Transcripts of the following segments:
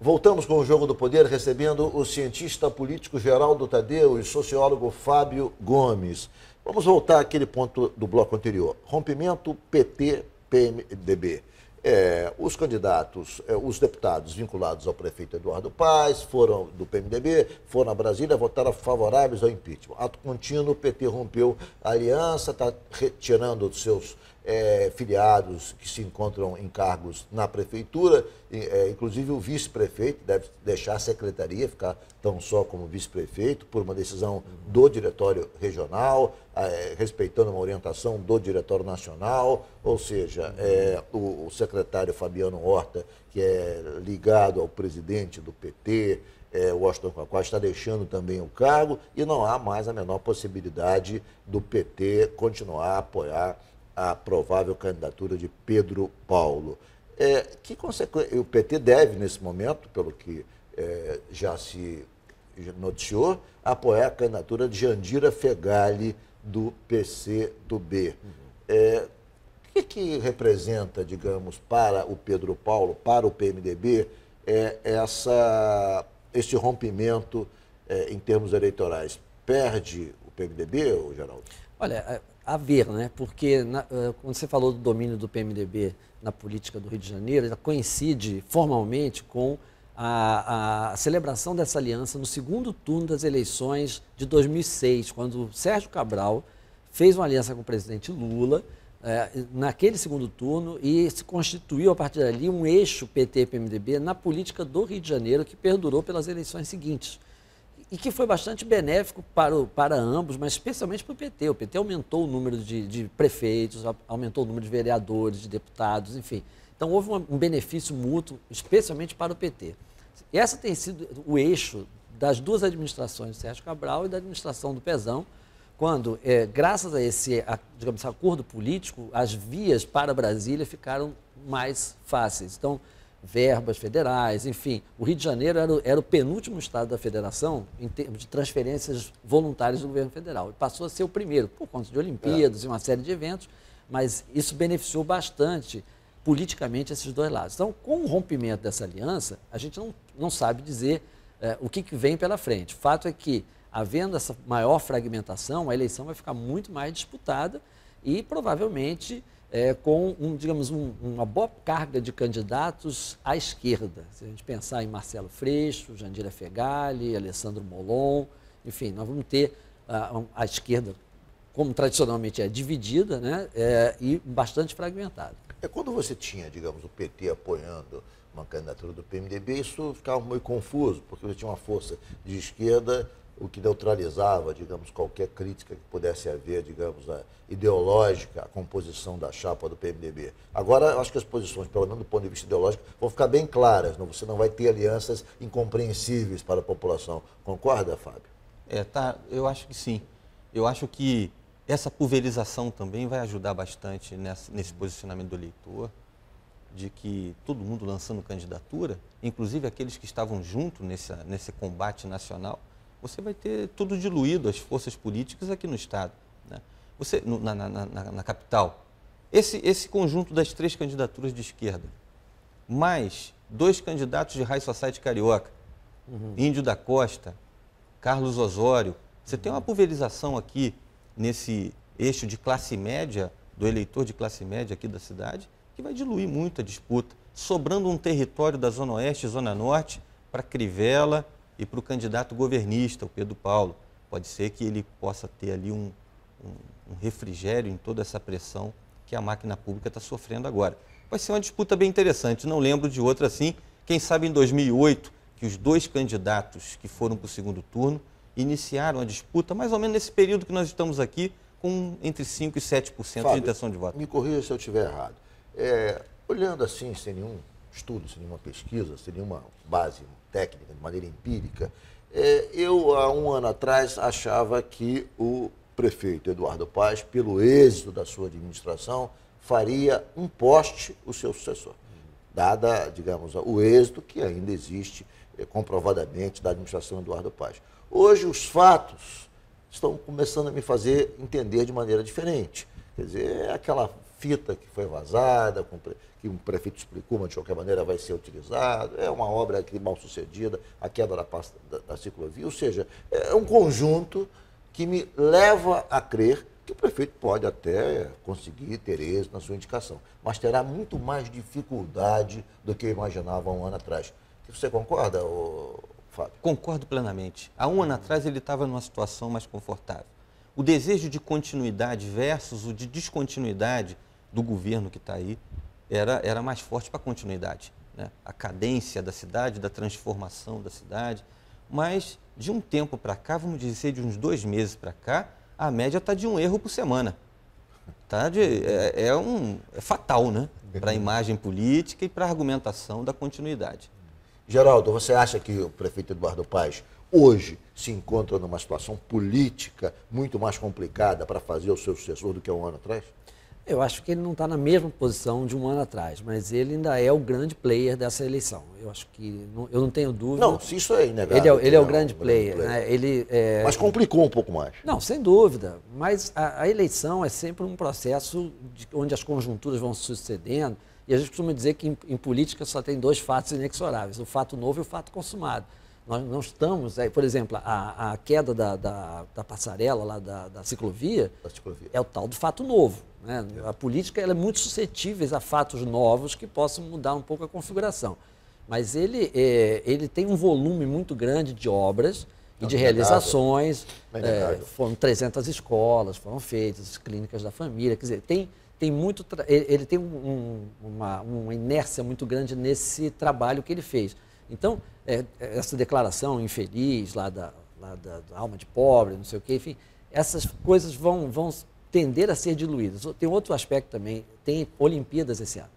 Voltamos com o Jogo do Poder, recebendo o cientista político Geraldo Tadeu e sociólogo Fábio Gomes. Vamos voltar àquele ponto do bloco anterior. Rompimento PT-PMDB. É, os candidatos, é, os deputados vinculados ao prefeito Eduardo Paes, foram do PMDB, foram a Brasília, votaram favoráveis ao impeachment. Ato contínuo, o PT rompeu a aliança, está retirando os seus é, filiados que se encontram em cargos na prefeitura, é, inclusive o vice-prefeito deve deixar a secretaria, ficar tão só como vice-prefeito, por uma decisão do diretório regional, é, respeitando uma orientação do diretório nacional, ou seja, é, o, o secretário Fabiano Horta, que é ligado ao presidente do PT, é, Washington Cacó está deixando também o cargo e não há mais a menor possibilidade do PT continuar a apoiar a provável candidatura de Pedro Paulo. É, que consequência, o PT deve, nesse momento, pelo que é, já se noticiou, apoiar a candidatura de Jandira Fegali do PC do B. Uhum. É, o que, que representa, digamos, para o Pedro Paulo, para o PMDB, é, essa, esse rompimento é, em termos eleitorais? Perde o PMDB, ou Geraldo? Olha, é, a ver, né? porque na, eh, quando você falou do domínio do PMDB na política do Rio de Janeiro, ela coincide formalmente com a, a, celebração dessa aliança no segundo turno das eleições de 2006, quando Sérgio Cabral fez uma aliança com o presidente Lula eh, naquele segundo turno e se constituiu a partir dali um eixo PT-PMDB na política do Rio de Janeiro que perdurou pelas eleições seguintes e que foi bastante benéfico para, o, para ambos, mas especialmente para o PT. O PT aumentou o número de, de, prefeitos, aumentou o número de vereadores, de deputados, enfim. Então houve um, um benefício mútuo, especialmente para o PT. essa tem sido o eixo das duas administrações Sérgio Cabral e da administração do Pezão, quando, é, graças a esse, a, digamos, acordo político, as vias para Brasília ficaram mais fáceis. Então, verbas federais, enfim. O Rio de Janeiro era o, era o penúltimo estado da federação em termos de transferências voluntárias do governo federal. E passou a ser o primeiro, por conta de Olimpíadas é. e uma série de eventos, mas isso beneficiou bastante politicamente esses dois lados. Então, com o rompimento dessa aliança, a gente não, não sabe dizer é, o que, que vem pela frente. O fato é que, havendo essa maior fragmentação, a eleição vai ficar muito mais disputada e provavelmente é, com, um, digamos, um, uma boa carga de candidatos à esquerda. Se a gente pensar em Marcelo Freixo, Jandira Fegali, Alessandro Molon, enfim, nós vamos ter a, a esquerda, como tradicionalmente é, dividida né, é, e bastante fragmentada. É quando você tinha, digamos, o PT apoiando uma candidatura do PMDB, isso ficava meio confuso, porque você tinha uma força de esquerda o que neutralizava, digamos, qualquer crítica que pudesse haver, digamos, a, ideológica à composição da chapa do PMDB. Agora, acho que as posições, pelo menos do ponto de vista ideológico, vão ficar bem claras. Não, você não vai ter alianças incompreensíveis para a população. Concorda, Fábio? É, tá. Eu acho que sim. Eu acho que essa pulverização também vai ajudar bastante nessa, nesse posicionamento do eleitor, de que todo mundo lançando candidatura, inclusive aqueles que estavam junto nesse, nesse combate nacional, você vai ter tudo diluído, as forças políticas aqui no Estado, né? você, no, na, na, na, na, capital. Esse, esse conjunto das três candidaturas de esquerda, mais dois candidatos de High Society Carioca, uhum. Índio da Costa, Carlos Osório, você uhum. tem uma pulverização aqui nesse eixo de classe média, do eleitor de classe média aqui da cidade, que vai diluir muito a disputa, sobrando um território da Zona Oeste e Zona Norte para Crivella, e para o candidato governista, o Pedro Paulo. Pode ser que ele possa ter ali um, um, um refrigério em toda essa pressão que a máquina pública está sofrendo agora. Vai ser uma disputa bem interessante, não lembro de outra assim. Quem sabe em 2008, que os dois candidatos que foram para o segundo turno iniciaram a disputa, mais ou menos nesse período que nós estamos aqui, com entre 5% e 7% Fábio, de intenção de voto. Me corrija se eu estiver errado. É, olhando assim, sem nenhum estudo, sem nenhuma pesquisa, sem nenhuma base técnica, de maneira empírica, é, eu, há um ano atrás, achava que o prefeito Eduardo Paz, pelo êxito da sua administração, faria um poste o seu sucessor, dada, digamos, o êxito que ainda existe é, comprovadamente da administração Eduardo Paz. Hoje, os fatos estão começando a me fazer entender de maneira diferente. Quer dizer, é aquela fita que foi vazada, que um prefeito explicou, mas de qualquer maneira vai ser utilizado. É uma obra aqui mal sucedida, a queda da, da, da ciclovia. Ou seja, é um conjunto que me leva a crer que o prefeito pode até conseguir ter êxito na sua indicação, mas terá muito mais dificuldade do que eu imaginava um ano atrás. Você concorda, Fábio? Concordo plenamente. Há um ano atrás ele estava numa situação mais confortável. O desejo de continuidade versus o de descontinuidade do governo que está aí era, era mais forte para a continuidade. Né? A cadência da cidade, da transformação da cidade. Mas de um tempo para cá, vamos dizer de uns dois meses para cá, a média está de um erro por semana. Tá de, é, é um, é fatal né? para a uhum. imagem política e para a argumentação da continuidade. Geraldo, você acha que o prefeito Eduardo Paes hoje se encontra numa situação política muito mais complicada para fazer o seu sucessor do que um ano atrás? Eu acho que ele não está na mesma posição de um ano atrás, mas ele ainda é o grande player dessa eleição. Eu acho que não, eu não tenho dúvida. Não, se isso é inegável. Ele é, ele é o grande player. Grande player. Né? Ele, é... Mas complicou um pouco mais. Não, sem dúvida. Mas a, a eleição é sempre um processo de, onde as conjunturas vão sucedendo. E a gente costuma dizer que em, em política só tem dois fatos inexoráveis: o fato novo e o fato consumado. Nós não estamos, é, por exemplo, a, a queda da, da, da, passarela lá da, da ciclovia, da ciclovia é o tal do fato novo. Né? A política é muito suscetível a fatos novos que possam mudar um pouco a configuração. Mas ele, é, ele tem um volume muito grande de obras e Não, de realizações. É, foram 300 escolas, foram feitas, clínicas da família. Quer dizer, tem, tem muito ele tem um, uma, uma, inércia muito grande nesse trabalho que ele fez. Então, é, essa declaração infeliz lá da, da, da alma de pobre, não sei o quê, enfim, essas coisas vão, vão tender a ser diluídas. Tem outro aspecto também, tem Olimpíadas esse ano.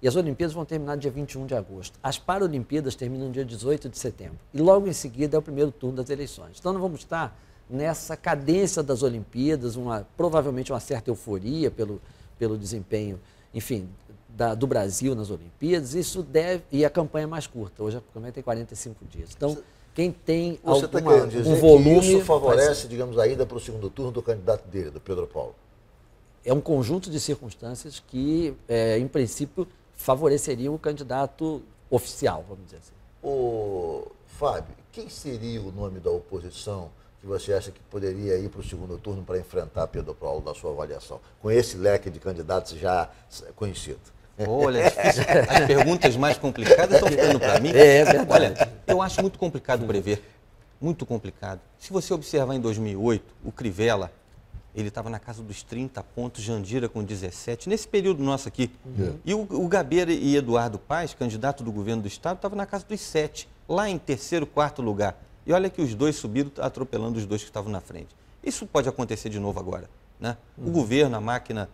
E as Olimpíadas vão terminar dia 21 de agosto. As Paralimpíadas terminam dia 18 de setembro. E logo em seguida é o primeiro turno das eleições. Então não vamos estar nessa cadência das Olimpíadas, uma, provavelmente uma certa euforia pelo, pelo desempenho, enfim, da, do Brasil nas Olimpíadas. Isso deve. E a campanha é mais curta. Hoje a campanha tem 45 dias. Então. Quem tem Você tá alguma, tá dizer um volume. Que isso favorece, digamos, a ida para o segundo turno do candidato dele, do Pedro Paulo. É um conjunto de circunstâncias que, é, em princípio, favoreceriam o candidato oficial, vamos dizer assim. O Fábio, quem seria o nome da oposição que você acha que poderia ir para o segundo turno para enfrentar Pedro Paulo, na sua avaliação, com esse leque de candidatos já conhecido? Olha, é as perguntas mais complicadas estão ficando para mim. É, é Olha, eu acho muito complicado prever. Muito complicado. Se você observar em 2008, o Crivella, ele estava na casa dos 30 pontos, Jandira com 17, nesse período nosso aqui. Uhum. E o, o Gabeira e Eduardo Paes, candidato do governo do Estado, estava na casa dos 7, lá em terceiro, quarto lugar. E olha que os dois subiram atropelando os dois que estavam na frente. Isso pode acontecer de novo agora. Né? Uhum. O hum. governo, a máquina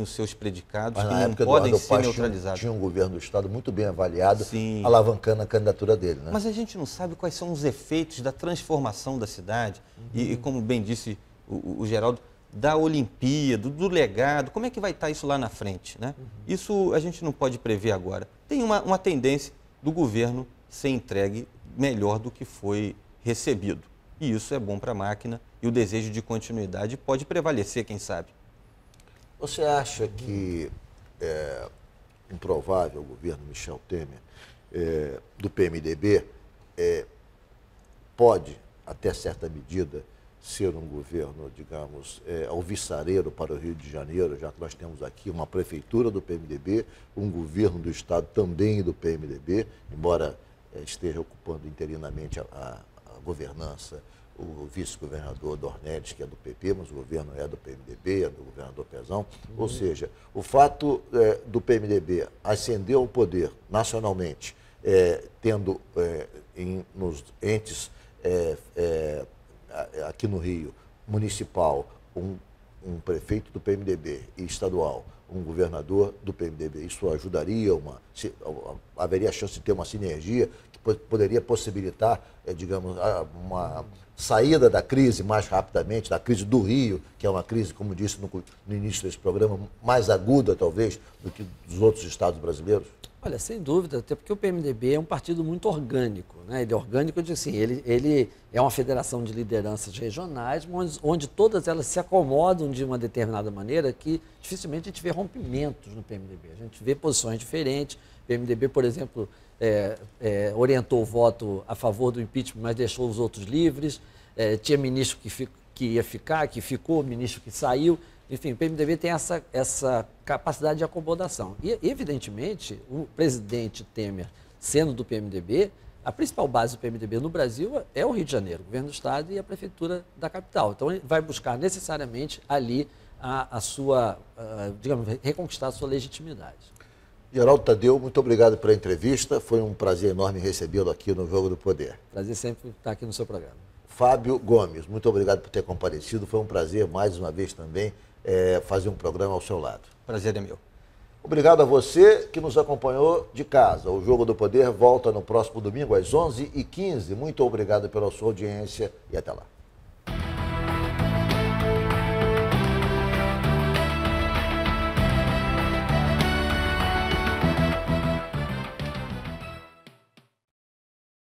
os seus predicados Mas, que não podem Eduardo ser Paz neutralizados. Tinha, um governo do Estado muito bem avaliado, Sim. alavancando a candidatura dele. Né? Mas a gente não sabe quais são os efeitos da transformação da cidade uhum. e, e, como bem disse o, o Geraldo, da Olimpíada, do legado, como é que vai estar tá isso lá na frente? Né? Uhum. Isso a gente não pode prever agora. Tem uma, uma tendência do governo ser entregue melhor do que foi recebido. E isso é bom para a máquina e o desejo de continuidade pode prevalecer, quem sabe. Você acha que é, improvável o governo Michel Temer é, do PMDB é, pode, até certa medida, ser um governo, digamos, é, alvissareiro para o Rio de Janeiro, já que nós temos aqui uma prefeitura do PMDB, um governo do Estado também do PMDB, embora é, esteja ocupando interinamente a, a, a governança o vice-governador Dornelis, que é do PP, mas o governo é do PMDB, é do governador Pezão. Uhum. Ou seja, o fato é, do PMDB ascender ao poder nacionalmente, é, tendo é, em, nos entes é, é, aqui no Rio, municipal, um um prefeito do PMDB e estadual, um governador do PMDB, isso ajudaria uma. Se, haveria a chance de ter uma sinergia que poderia possibilitar, é, digamos, uma saída da crise mais rapidamente, da crise do Rio, que é uma crise, como disse no, no início desse programa, mais aguda talvez do que dos outros estados brasileiros? Olha, sem dúvida, até porque o PMDB é um partido muito orgânico. Né? Ele é orgânico, eu digo assim, ele, ele é uma federação de lideranças regionais, onde, onde, todas elas se acomodam de uma determinada maneira que dificilmente a gente vê rompimentos no PMDB. A gente vê posições diferentes. O PMDB, por exemplo, é, é, orientou o voto a favor do impeachment, mas deixou os outros livres. É, tinha ministro que, que ia ficar, que ficou, ministro que saiu. Enfim, o PMDB tem essa, essa capacidade de acomodação. E, evidentemente, o presidente Temer, sendo do PMDB, a principal base do PMDB no Brasil é o Rio de Janeiro, o governo do Estado e a prefeitura da capital. Então, ele vai buscar necessariamente ali a, a sua, a, digamos, reconquistar a sua legitimidade. Geraldo Tadeu, muito obrigado pela entrevista. Foi um prazer enorme recebê-lo aqui no Jogo do Poder. Prazer sempre estar aqui no seu programa. Fábio Gomes, muito obrigado por ter comparecido. Foi um prazer mais uma vez também é, fazer um programa ao seu lado. Prazer é meu. Obrigado a você que nos acompanhou de casa. O Jogo do Poder volta no próximo domingo às 11h15. Muito obrigado pela sua audiência e até lá.